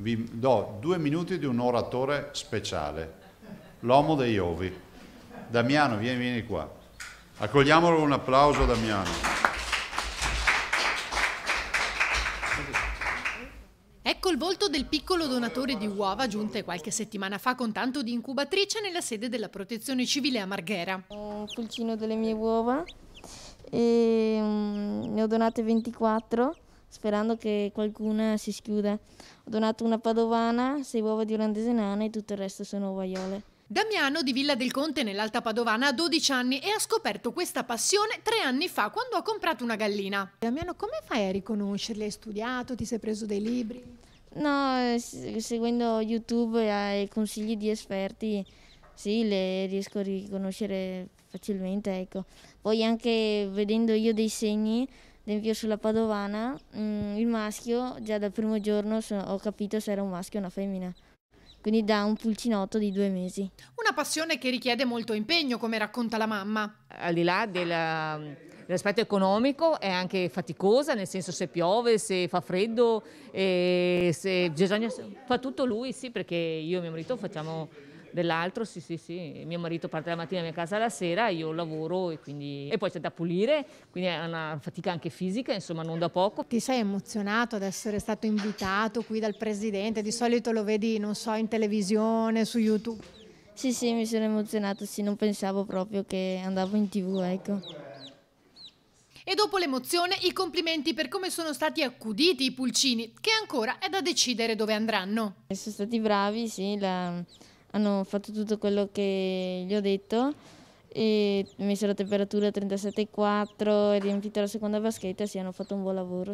vi do due minuti di un oratore speciale, l'uomo dei Ovi. Damiano, vieni, vieni qua. Accogliamolo con un applauso, Damiano. Ecco il volto del piccolo donatore di uova giunte qualche settimana fa con tanto di incubatrice nella sede della Protezione Civile a Marghera. Un pulcino delle mie uova e mm, ne ho donate 24 sperando che qualcuna si schiuda. Ho donato una padovana, sei uova di olandese nana e tutto il resto sono uvaiole. Damiano di Villa del Conte nell'Alta Padovana ha 12 anni e ha scoperto questa passione tre anni fa quando ha comprato una gallina. Damiano, come fai a riconoscerli? Hai studiato? Ti sei preso dei libri? No, eh, seguendo YouTube e consigli di esperti, sì, le riesco a riconoscere facilmente, ecco. Poi anche vedendo io dei segni, del Vio sulla Padovana, mh, mm, il maschio, già dal primo giorno so, ho capito se era un maschio o una femmina. Quindi da un pulcinotto di due mesi. Una passione che richiede molto impegno, come racconta la mamma. Al di là della, dell'aspetto economico è anche faticosa, nel senso se piove, se fa freddo, eh, se bisogna, fa tutto lui, sì, perché io e mio marito facciamo dell'altro, sì, sì, sì. Mio marito parte la mattina a mia casa la sera, io lavoro e quindi. E poi c'è da pulire, quindi è una fatica anche fisica, insomma, non da poco. Ti sei emozionato ad essere stato invitato qui dal presidente? Di solito lo vedi, non so, in televisione, su YouTube. Sì, sì, mi sono emozionato, sì, non pensavo proprio che andavo in tv, ecco. E dopo l'emozione i complimenti per come sono stati accuditi i pulcini, che ancora è da decidere dove andranno. Sono stati bravi, sì, la, hanno fatto tutto quello che gli ho detto e messo la temperatura a 37,4 e riempito la seconda vaschetta, sì hanno fatto un buon lavoro.